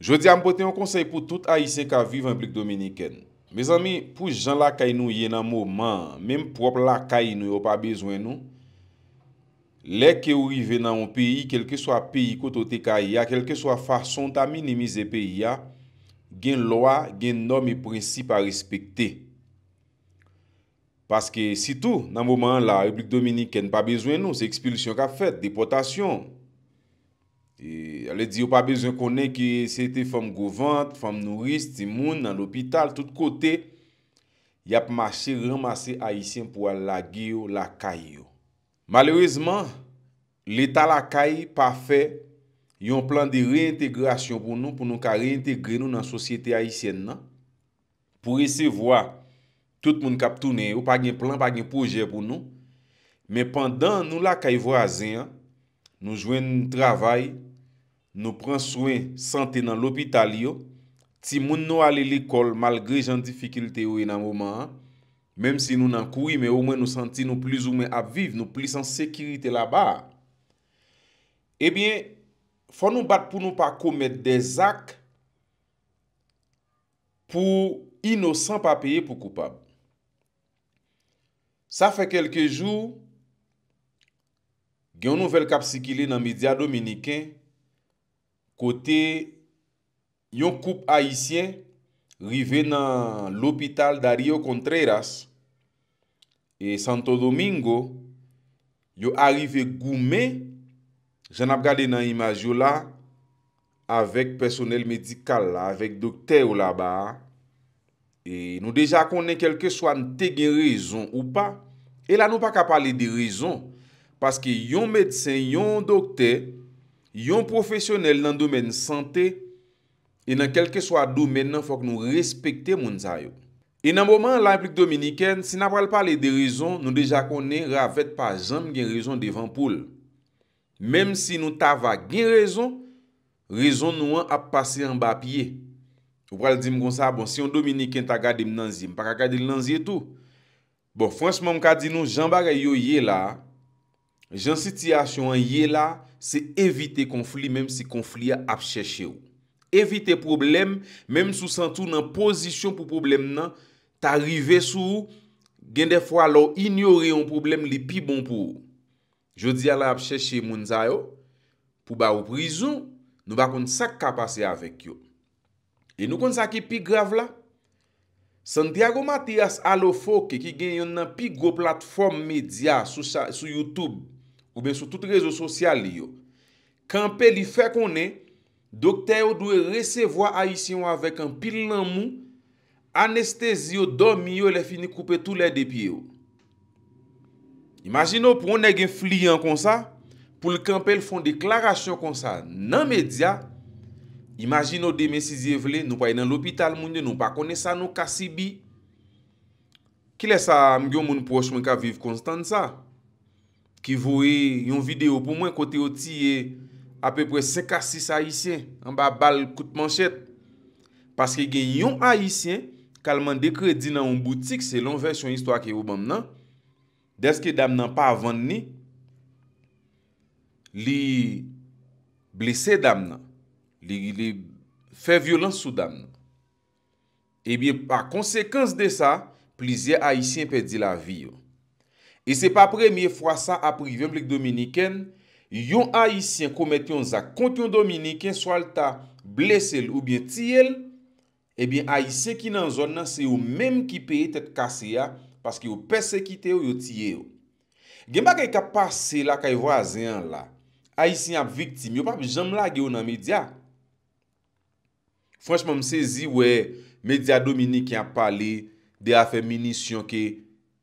Jodi am bote yon konsey pou tout a yise ka vivan blik dominiken. Me zami, pou jan la kay nou ye nan mouman, menm prop la kay nou yo pa bezwen nou, le ke ou rive nan mou peyi, kelke swa peyi koto te kay ya, kelke swa fason ta minimize peyi ya, gen loa, gen nomi prinsip a respekte. Paske sitou, nan mouman la, blik dominiken pa bezwen nou, se ekspilisyon ka fet, depotasyon, E, ale di yo pa bezen konen ki se ite fom govante... Fom nouriste, imoun nan l'opital... Tout kote... Yap mase remase Aisyen pou al lageyo, lakayyo... Malerizman... L'eta lakay pa fe... Yon plan de reintegrasyon pou nou... Pou nou ka reintegre nou nan sosyete Aisyen nan... Pou ese vwa... Tout moun kap toune yo... Pa gen plan, pa gen proje pou nou... Men pandan nou lakay vwa zen... Nou jwen nou travay... nou pren souen sante nan l'opital yo, ti moun nou ale l'ikol malgre jan difikilte yo e nan mouman an, menm si nou nan koui, men ou mwen nou santi nou plis ou men ap viv, nou plis an sekirite la ba, ebyen, fwa nou bat pou nou pa koumet de zak, pou inosan pa peye pou koupab. Sa fe kelke jou, gen nou vel kapsikile nan midya dominiken, kote yon koup Haitien rive nan l'opital Dario Contreras e Santo Domingo yo arrive goume jan ap gade nan imaj yo la avek personel medikal la, avek dokter yo la ba e nou deja konen kelke swan te gen rezon ou pa e la nou pa ka pale di rezon paske yon medisen, yon dokter yon profesyonel nan domen sante, e nan kelke swa domen nan fok nou respekte moun zayou. E nan mouman la implik Dominiken, si nan pral pale de rezon, nou deja konen ravet pa jam gen rezon devan poul. Mem si nou tava gen rezon, rezon nou an ap pase an bap ye. Ou pral dim kon sa, bon, si yon Dominiken ta gadim nan zim, pa ka gadil nan zi etou. Bon, fransman mka di nou, jan bagay yo ye la, jan siti asyon an ye la, Se evite konfli, mèm si konfli a ap chèche ou. Evite problem, mèm sou sentou nan pozisyon pou problem nan, ta rive sou, gen defwa lou ignore yon problem li pi bon pou ou. Je di ala ap chèche moun zayo, pou ba ou prizou, nou bakon sak kapase avèk yo. E nou kon sak ki pi grav la? Santiago Matias alofoke ki gen yon nan pi go platform media sou YouTube ou ben sou tout rezo sosyal li yo. Kampel li fe konen, dokter yo dwe resevo a Aisyen avèk an pil nan moun, anestezi yo, domi yo, lè fini koupe tou lè depi yo. Imagino pou an e gen fliyan kon sa, pou l'kampel fon deklarasyon kon sa, nan medya, imagino demè si zye vle, nou pa y nan l'opital mounye, nou pa kone sa nou kasi bi, ki lè sa mgyon moun poch mwen ka vive konstant sa? Ki vouye yon video pou mwen kote oti ye apè pre 5 a 6 a isyen. An ba bal kout manchet. Paske gen yon a isyen kalman dekredi nan yon boutik se lon versyon istwa ki yon bamb nan. Deske dam nan pa avan ni. Li blese dam nan. Li fe violans sou dam nan. E biye pa konsekans de sa plize a isyen pedi la vi yo. E se pa premye fwa sa apri vyem li k Dominiken, yon Aisyen komet yon zak kont yon Dominiken swal ta blese l ou bie tiyel, e bin Aisyen ki nan zon nan se yon mem ki peye tet kase ya paske yon persekite yon yon tiyel. Gen ba kèy ka pase la kèy vwa azen la, Aisyen ap viktim, yon pa pi jan mla ge yon nan media. Franchman msezi we media Dominiken pale de aferminisyon ke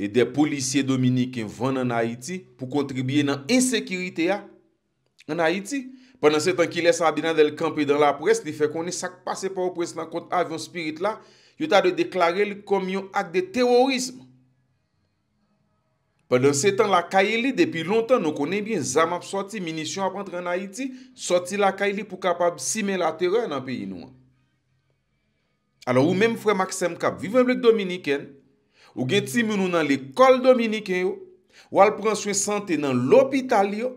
Et des policiers dominikens ven en Haïti pou kontribuye nan insekirite ya en Haïti. Pendant se tan ki lè sa abina del kampe dan la pres, di fè kon nè sak pase pa ou pres nan kont avion spirit la, yo ta de deklare lè komyon ak de terorisme. Pendant se tan la kaye li, depi lontan, nou konè bien zam ap soti, minisyon ap rentre en Haïti, soti la kaye li pou kapab simen la teror nan peyi nou. Alors ou mèm fwè maksem kap, vivem blèk dominikens, Ou gen timi nou nan l'école dominik yo, ou al pranswen sante nan l'hôpital yo,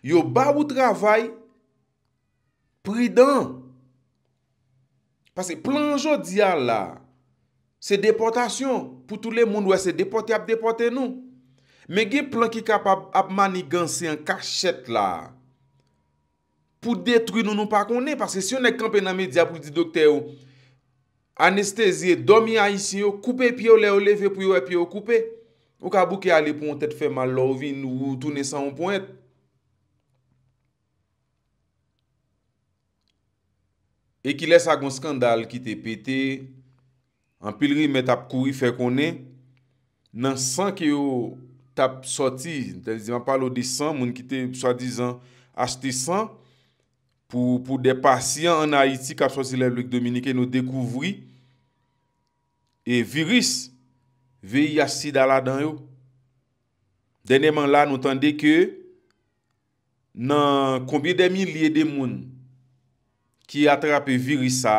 yo ba ou travay, pridan. Pase planjou diya la, se deportasyon, pou tou le moun wè se depote ap depote nou. Men gen plan ki kap ap maniganse an kachet la, pou detri nou nou pa konen. Pase si yo ne kampen nan media pou di dokte yo. anesteziye, domi a yisi yo, koupe piyo le o leve pou yo e piyo koupe, ou ka bouke ale pou yon tet fè mal lovin ou toune sa yon point. E ki les agon skandal ki te pete, an pil ri me tap kouri fe konen, nan san ki yo tap soti, nan palo de san, moun ki te swa dizan ashte san, pou de pasyen an Haiti kapso si la blik Dominikè nou dekouvri, e viris ve yasi da la dan yo. Denèman la nou tende ke, nan kombye de milye de moun ki atrape virisa,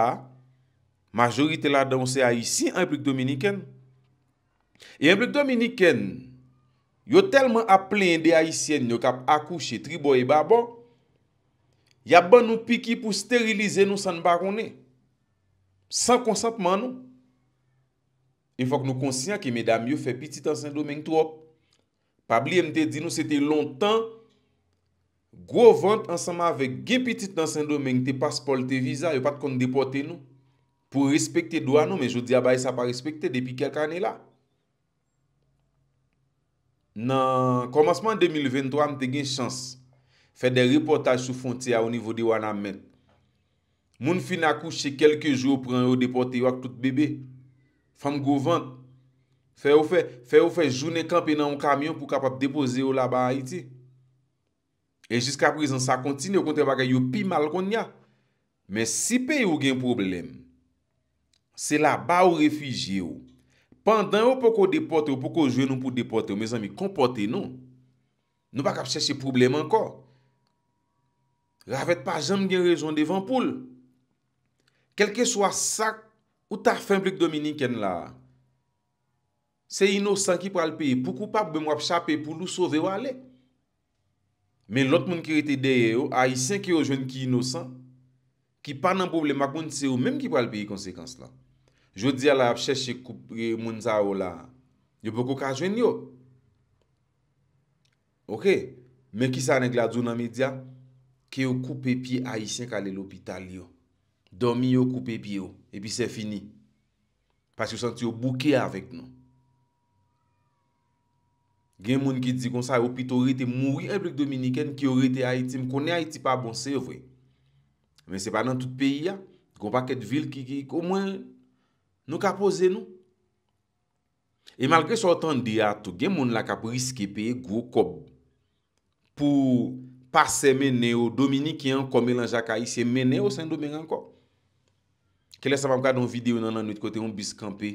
majorite la dan se Haiti si an blik Dominikè. E an blik Dominikè, yo telman ap plen de Haitien yo kap akouche tribo e babo, Ya ban nou piki pou sterilize nou san baronè. San konsantman nou. Yon e fok nou konsyna ki medam yo fè piti dansen domèng tou op. Pabli mte di nou sète lontan. Gro vant ansama ave gen piti dansen domèng te paspol te viza. Yo pat kon depote nou. Pou respekte douan nou. Men jou di abaye sa pa respekte depi kelka anè la. Nan komasman 2023 mte gen chans. Fè de reportaj sou fontya ou nivou di wana men. Moun fin akouche kelke jou pran ou depote yo ak tout bebe. Fèm govan. Fè ou fè, fè ou fè, jounen kampi nan ou kamyon pou kapap depose yo la ba a iti. E jiska prizon sa kontine, ou konten baka yo pi mal konnya. Men si pe yo gen problem, se la ba ou refije yo. Pandan ou poko depote yo, poko jwen nou pou depote yo, mè zanmi, kompote nou, nou baka chèche problem anko. Ravet pa jam gen rejon devan poule. Kelke swa sak, ou ta fin plik Dominik en la. Se inosan ki pral peyi, pou koupap be mwap chaper pou lou sove wale. Men lot moun kirete deye yo, a yi sen ki yo jwen ki inosan, ki pa nan problem akoun se yo, menm ki pral peyi konsekans la. Jou di ala ap cheshe koupi moun za yo la. Yo pou kou ka jwen yo. Ok, men ki sa renk la dounan media? ke yo koupe piye Aitien kalè l'opital yo. Domi yo koupe piye yo. Epi se fini. Pasi yo senti yo bouke avek nou. Gen moun ki di kon sa, opit orite mouri, epi lèk Dominiken ki orite Aitim, kon ne Aitipa bonse vwe. Men se pa nan bon, tout peyi ya, kon pa ket vil ki ki, kon mwen nou ka pose nou. E malgre so otan di ato, gen moun la ka pwriske peye gwo kob. Pw... Pase mene yo, Dominik yon kome lan jak ayisye, mene yo sa yon domen yon kon. Kè lè sa va mkade yon videyo nan nan nout kote yon biskanpe.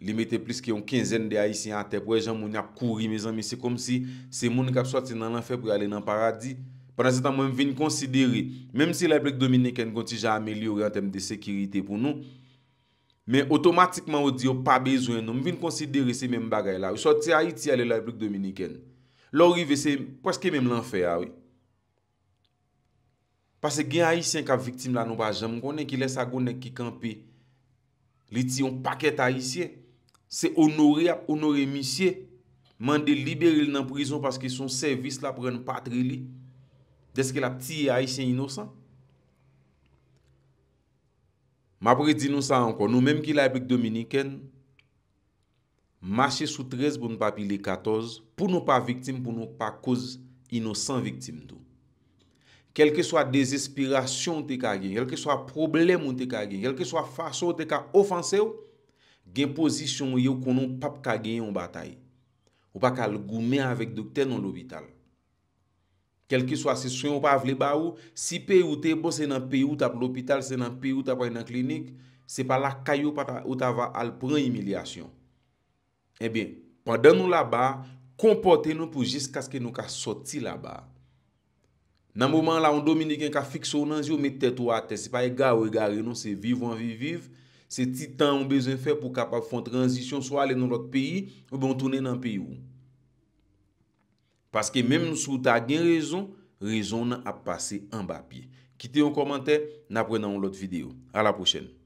Li mète plis ki yon kinzen de ayisye yon atep. Wey jan moun ya kouri me zan, mi se kom si se moun kap soti nan lan feb pou yale nan paradi. Panan se tan mwen vin konsidere, mèm si la eplik Dominik yon konti ja amelyore an tem de sekirite pou nou. Mèm otomatikman ou diyo oh, pa bezwen nou. Mwen vin konsidere se mwen bagay la. Ou soti ayi ti yale la eplik Dominik yon. Lò rive se pweske mèm l'anfe ya ah wè. Pase gen Aisyen ka viktim la nou ba jèm, mwenen ki lesa mwenen ki kampe, li ti yon paket Aisyen, se onore ap onore misye, mande liberil nan prizon paske son servis la pre nou patre li. Deske la pti e Aisyen inosan. Ma pre di nou sa ankon, nou mèm ki la ebik Dominiken, Mache sou trez pou nou pa pili katoz, pou nou pa viktim, pou nou pa koz inosan viktim do. Kelke swa desespirasyon te kage, kelke swa problemon te kage, kelke swa fasyon te kage ofanse ou, gen pozisyon yo konon pap kage yon batay. Ou pa kal goumen avik dokter non l'opital. Kelke swa sesyon ou pa avle ba ou, si pe ou te bo se nan pe ou tap l'opital, se nan pe ou tap waj nan klinik, se pa la kayo ou ta va al pran yon imilyasyon. Ebyen, pandan nou la ba, kompote nou pou jisk aske nou ka soti la ba. Nan mouman la, on domine gen ka fikso nan zi ou met tete ou ate. Se pa e ga ou e ga re nou, se viv ou an viv viv. Se ti tan ou bezen fe pou kapap fon transisyon, so ale nou lot peyi ou bon tounen nan peyi ou. Paske menm nou sou ta gen rezon, rezon nan ap pase an ba pi. Kite yon komante, nan pre nan yon lot video. A la pochene.